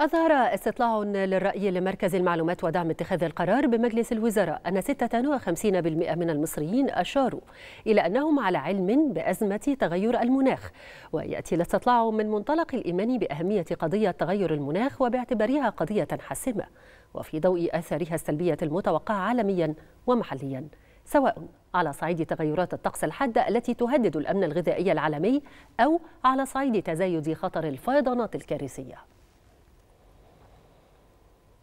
أظهر استطلاع للرأي لمركز المعلومات ودعم اتخاذ القرار بمجلس الوزراء أن 56% من المصريين أشاروا إلى أنهم على علم بأزمة تغير المناخ ويأتي الاستطلاع من منطلق الإيمان بأهمية قضية تغير المناخ وباعتبارها قضية حاسمة وفي ضوء آثارها السلبية المتوقعة عالميا ومحليا سواء على صعيد تغيرات الطقس الحادة التي تهدد الأمن الغذائي العالمي أو على صعيد تزايد خطر الفيضانات الكارثية